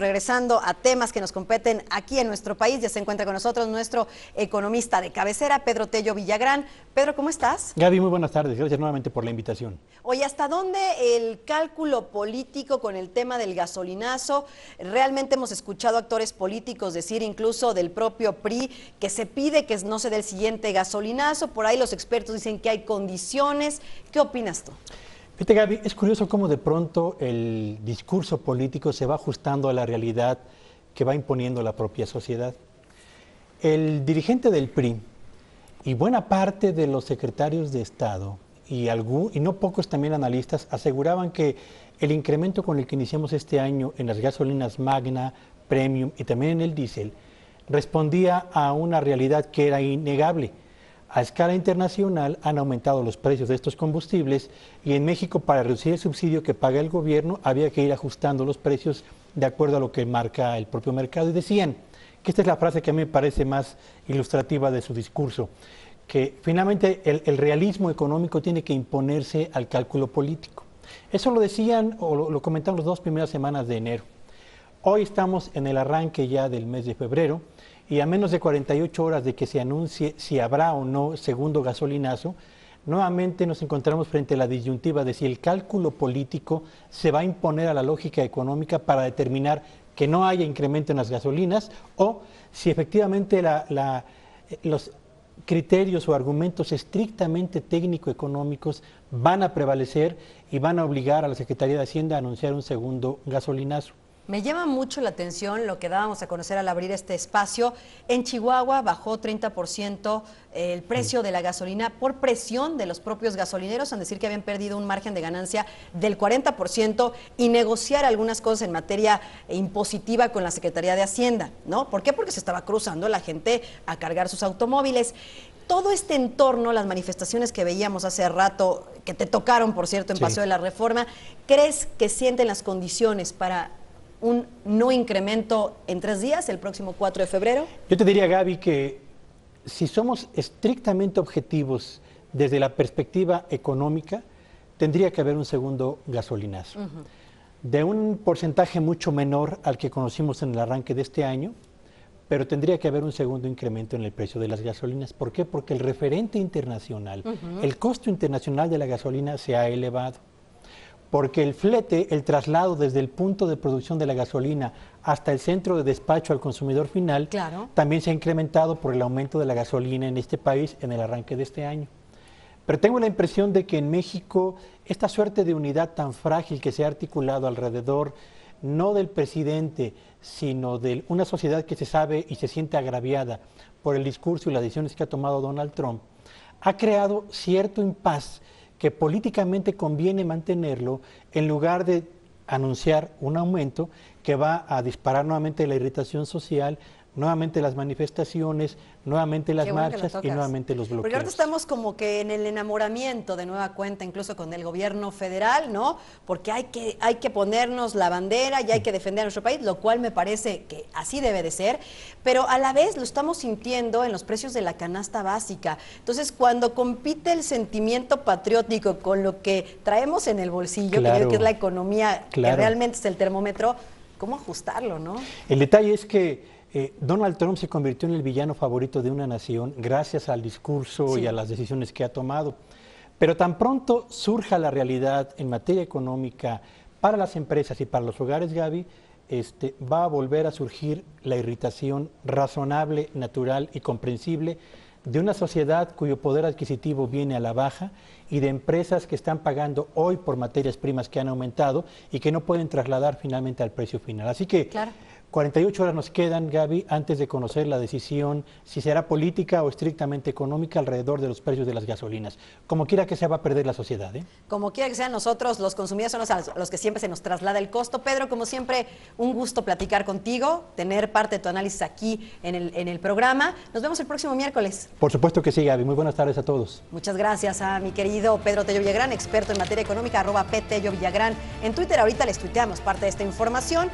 regresando a temas que nos competen aquí en nuestro país, ya se encuentra con nosotros nuestro economista de cabecera, Pedro Tello Villagrán. Pedro, ¿cómo estás? Gaby, muy buenas tardes. Gracias nuevamente por la invitación. Oye, ¿hasta dónde el cálculo político con el tema del gasolinazo? Realmente hemos escuchado actores políticos decir, incluso del propio PRI, que se pide que no se dé el siguiente gasolinazo. Por ahí los expertos dicen que hay condiciones. ¿Qué opinas tú? Gaby, es curioso cómo de pronto el discurso político se va ajustando a la realidad que va imponiendo la propia sociedad. El dirigente del PRI y buena parte de los secretarios de Estado y, y no pocos también analistas aseguraban que el incremento con el que iniciamos este año en las gasolinas Magna, Premium y también en el diésel respondía a una realidad que era innegable a escala internacional han aumentado los precios de estos combustibles y en México para reducir el subsidio que paga el gobierno había que ir ajustando los precios de acuerdo a lo que marca el propio mercado. Y decían, que esta es la frase que a mí me parece más ilustrativa de su discurso, que finalmente el, realismo económico tiene que imponerse al cálculo político. Eso lo decían o lo, lo comentaron las dos primeras semanas de enero. Hoy estamos en el arranque ya del mes de febrero y a menos de 48 horas de que se anuncie si habrá o no segundo gasolinazo, nuevamente nos encontramos frente a la disyuntiva de si el cálculo político se va a imponer a la lógica económica para determinar que no haya incremento en las gasolinas o si efectivamente los criterios o argumentos estrictamente técnico-económicos van a prevalecer y van a obligar a la Secretaría de Hacienda a anunciar un segundo gasolinazo. Me llama mucho la atención lo que dábamos a conocer al abrir este espacio. En Chihuahua bajó 30% el precio de la gasolina por presión de los propios gasolineros, al decir que habían perdido un margen de ganancia del 40% y negociar algunas cosas en materia impositiva con la Secretaría de Hacienda, ¿no? ¿Por qué? Porque se estaba cruzando la gente a cargar sus automóviles todo este entorno, las manifestaciones que veíamos hace rato, que te tocaron, por cierto, en Paseo de la Reforma, ¿crees que sienten las condiciones para un no incremento en tres días, el próximo 4 de febrero? Yo te diría, Gaby, que si somos estrictamente objetivos desde la perspectiva económica, tendría que haber un segundo gasolinazo. De un porcentaje mucho menor al que conocimos en el arranque de este año, pero tendría que haber un segundo incremento en el precio de las gasolinas. ¿Por qué? Porque el referente internacional, el costo internacional de la gasolina se ha elevado porque el flete, el traslado desde el punto de producción de la gasolina hasta el centro de despacho al consumidor final, también se ha incrementado por el aumento de la gasolina en este país en el arranque de este año. Pero tengo la impresión de que en México esta suerte de unidad tan frágil que se ha articulado alrededor no del presidente, sino de una sociedad que se sabe y se siente agraviada por el discurso y las decisiones que ha tomado Donald Trump, ha creado cierto impas que políticamente conviene mantenerlo en lugar de anunciar un aumento que va a disparar nuevamente la irritación social, nuevamente las manifestaciones, nuevamente las marchas y nuevamente los bloqueos. Porque ahora estamos como que en el enamoramiento de nueva cuenta, incluso con el gobierno federal, ¿no? Porque hay que, hay que ponernos la bandera y hay que defender a nuestro país, lo cual me parece que así debe de ser, pero a la vez lo estamos sintiendo en los precios de la canasta básica. Entonces, cuando compite el sentimiento patriótico con lo que traemos en el bolsillo, que, es la economía, que realmente es el termómetro, cómo ajustarlo, ¿no? El detalle es que eh, Donald Trump se convirtió en el villano favorito de una nación gracias al discurso y a las decisiones que ha tomado. Pero tan pronto surja la realidad en materia económica para las empresas y para los hogares, Gaby, este, va a volver a surgir la irritación razonable, natural y comprensible de una sociedad cuyo poder adquisitivo viene a la baja y de empresas que están pagando hoy por materias primas que han aumentado y que no pueden trasladar finalmente al precio final. Así que 48 horas nos quedan, Gaby, antes de conocer la decisión, si será política o estrictamente económica, alrededor de los precios de las gasolinas. Como quiera que sea, va a perder la sociedad. ¿eh? Como quiera que sea, nosotros, los consumidores, somos los que siempre se nos traslada el costo. Pedro, como siempre, un gusto platicar contigo, tener parte de tu análisis aquí en el, en el programa. Nos vemos el próximo miércoles. Por supuesto que sí, Gaby. Muy buenas tardes a todos. Muchas gracias a mi querido Pedro Tello Villagrán, experto en materia económica, arroba P. Tello Villagrán. En Twitter ahorita les tuiteamos parte de esta información.